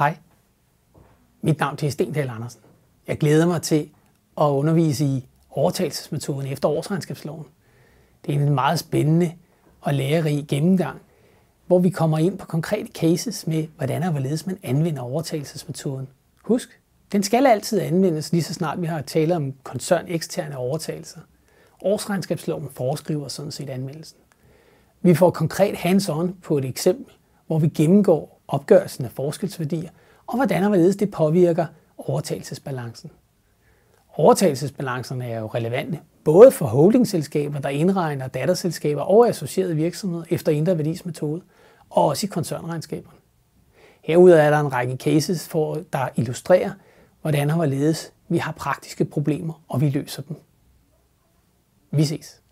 Hej, mit navn er Sten Dahl Andersen. Jeg glæder mig til at undervise i overtagelsesmetoden efter årsregnskabsloven. Det er en meget spændende og lærerig gennemgang, hvor vi kommer ind på konkrete cases med, hvordan og hvorledes man anvender overtagelsesmetoden. Husk, den skal altid anvendes, lige så snart vi har tale om koncern eksterne overtagelser. Årsregnskabsloven foreskriver sådan set anvendelsen. Vi får konkret hands-on på et eksempel, hvor vi gennemgår opgørelsen af forskelsværdier, og hvordan og hvorledes det påvirker overtagelsesbalancen. Overtagelsesbalancerne er jo relevante både for holdingselskaber, der indregner datterselskaber og associerede virksomheder efter indre værdismetode, og også i koncernregnskaberne. Herudover er der en række cases, for, der illustrerer, hvordan og hvorledes vi har praktiske problemer, og vi løser dem. Vi ses.